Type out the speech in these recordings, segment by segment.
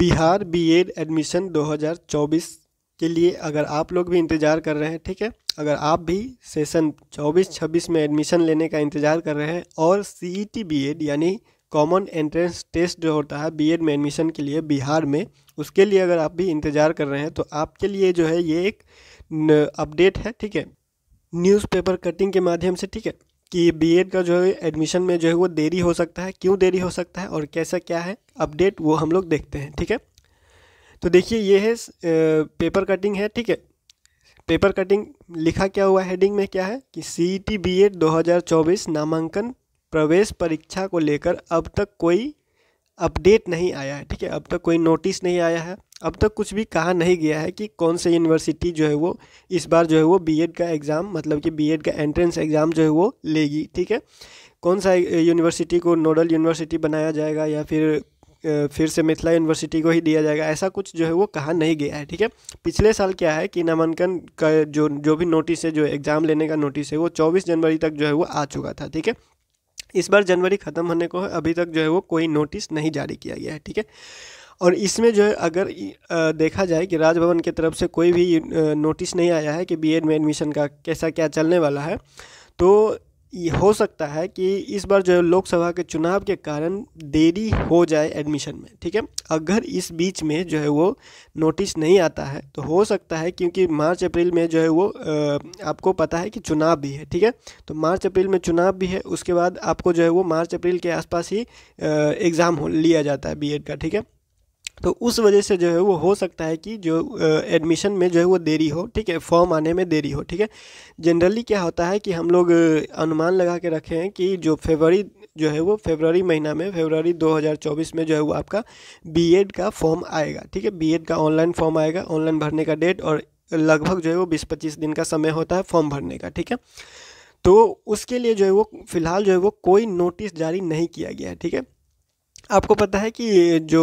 Bihar BEd admission 2024 के लिए अगर आप लोग भी इंतज़ार कर रहे हैं ठीक है अगर आप भी सेशन 24-26 में एडमिशन लेने का इंतज़ार कर रहे हैं और C E T B Ed यानी कॉमन एंट्रेंस टेस्ट जो होता है बीएड में एडमिशन के लिए बिहार में उसके लिए अगर आप भी इंतज़ार कर रहे हैं तो आपके लिए जो है ये एक अपडेट है ठीक है न्यूज़पेपर कटिंग के माध्यम से ठीक है कि बीएड का जो है एडमिशन में जो है वो देरी हो सकता है क्यों देरी हो सकता है और कैसा क्या है अपडेट वो हम लोग देखते हैं ठीक है तो देखिए ये है पेपर कटिंग है ठीक है पेपर कटिंग लिखा क्या हुआ हेडिंग में क्या है कि C E T B Ed दो नामांकन प्रवेश परीक्षा को लेकर अब तक कोई अपडेट नहीं आया है ठीक है अब तक कोई नोटिस नहीं आया है अब तक कुछ भी कहा नहीं गया है कि कौन से यूनिवर्सिटी जो है वो इस बार जो है वो बीएड का एग्ज़ाम मतलब कि बीएड का एंट्रेंस एग्ज़ाम जो है वो लेगी ठीक है कौन सा यूनिवर्सिटी को नोडल यूनिवर्सिटी बनाया जाएगा या फिर फिर से मिथिला यूनिवर्सिटी को ही दिया जाएगा ऐसा कुछ जो है वो कहा नहीं गया है ठीक है पिछले साल क्या है कि नामांकन का जो जो भी नोटिस है जो एग्ज़ाम लेने का नोटिस है वो चौबीस जनवरी तक जो है वो आ चुका था ठीक है इस बार जनवरी ख़त्म होने को है अभी तक जो है वो कोई नोटिस नहीं जारी किया गया है ठीक है और इसमें जो है अगर देखा जाए कि राजभवन की तरफ से कोई भी नोटिस नहीं आया है कि बीएड में एडमिशन का कैसा क्या चलने वाला है तो हो सकता है कि इस बार जो है लोकसभा के चुनाव के कारण देरी हो जाए एडमिशन में ठीक है अगर इस बीच में जो है वो नोटिस नहीं आता है तो हो सकता है क्योंकि मार्च अप्रैल में जो है वो आपको पता है कि चुनाव भी है ठीक है तो मार्च अप्रैल में चुनाव भी है उसके बाद आपको जो है वो मार्च अप्रैल के आसपास ही एग्ज़ाम लिया जाता है बी का ठीक है तो उस वजह से जो है वो हो सकता है कि जो एडमिशन में जो है वो देरी हो ठीक है फॉर्म आने में देरी हो ठीक है जनरली क्या होता है कि हम लोग अनुमान लगा के रखे हैं कि जो फेबररी जो है वो फेबररी महीना में फेबररी 2024 में जो है वो आपका बीएड का फॉर्म आएगा ठीक है बीएड का ऑनलाइन फॉर्म आएगा ऑनलाइन भरने का डेट और लगभग जो है वो 20-25 दिन का समय होता है फॉर्म भरने का ठीक है तो उसके लिए जो है वो फिलहाल जो है वो कोई नोटिस जारी नहीं किया गया है ठीक है आपको पता है कि जो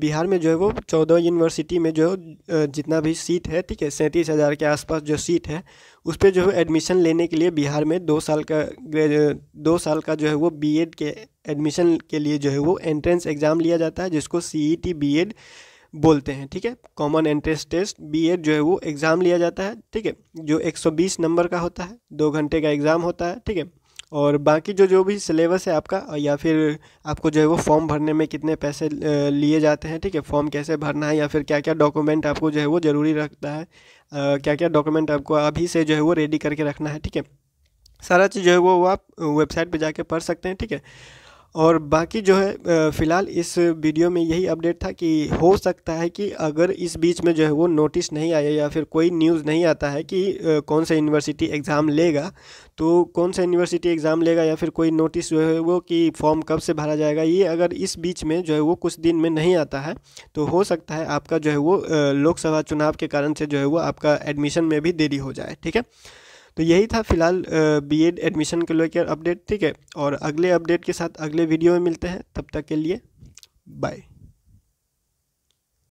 बिहार में जो है वो चौदह यूनिवर्सिटी में जो जितना भी सीट है ठीक है सैंतीस हज़ार के आसपास जो सीट है उस पर जो है एडमिशन लेने के लिए बिहार में दो साल का दो साल का जो है वो बीएड के एडमिशन के लिए जो है वो एंट्रेंस एग्ज़ाम लिया जाता है जिसको सीईटी बीएड e बोलते हैं ठीक है कॉमन एंट्रेंस टेस्ट बी जो है वो एग्ज़ाम लिया जाता है ठीक है जो एक नंबर का होता है दो घंटे का एग्ज़ाम होता है ठीक है और बाकी जो जो भी सिलेबस है आपका या फिर आपको जो है वो फॉर्म भरने में कितने पैसे लिए जाते हैं ठीक है फॉर्म कैसे भरना है या फिर क्या क्या डॉक्यूमेंट आपको जो है वो ज़रूरी रखता है क्या क्या डॉक्यूमेंट आपको अभी से जो है वो रेडी करके रखना है ठीक है सारा चीज़ जो है वो आप वेबसाइट पर जाके पढ़ सकते हैं ठीक है और बाकी जो है फ़िलहाल इस वीडियो में यही अपडेट था कि हो सकता है कि अगर इस बीच में जो है वो नोटिस नहीं आया या फिर कोई न्यूज़ नहीं आता है कि कौन सा यूनिवर्सिटी एग्ज़ाम लेगा तो कौन सा यूनिवर्सिटी एग्ज़ाम लेगा या फिर कोई नोटिस जो है वो कि फॉर्म कब से भरा जाएगा ये अगर इस बीच में जो है वो कुछ दिन में नहीं आता है तो हो सकता है आपका जो है वो लोकसभा चुनाव के कारण से जो है वो आपका एडमिशन में भी देरी हो जाए ठीक है तो यही था फिलहाल बी एड एडमिशन के लेकर अपडेट ठीक है और अगले अपडेट के साथ अगले वीडियो में मिलते हैं तब तक के लिए बाय